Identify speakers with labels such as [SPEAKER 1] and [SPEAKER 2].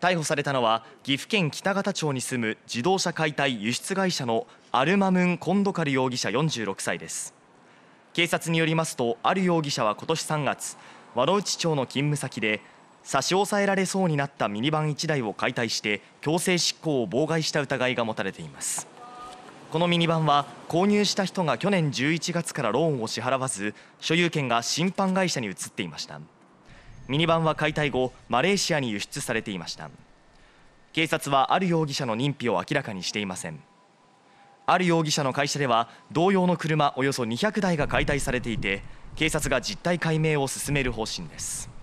[SPEAKER 1] 逮捕されたのは岐阜県北方町に住む自動車解体輸出会社のアルマムン・コンドカル容疑者46歳です警察によりますとある容疑者は今年3月和野内町の勤務先で差し押さえられそうになったミニバン1台を解体して強制執行を妨害した疑いが持たれていますこのミニバンは購入した人が去年11月からローンを支払わず所有権が審判会社に移っていましたミニバンは解体後マレーシアに輸出されていました警察はある容疑者の認否を明らかにしていませんある容疑者の会社では同様の車およそ200台が解体されていて警察が実態解明を進める方針です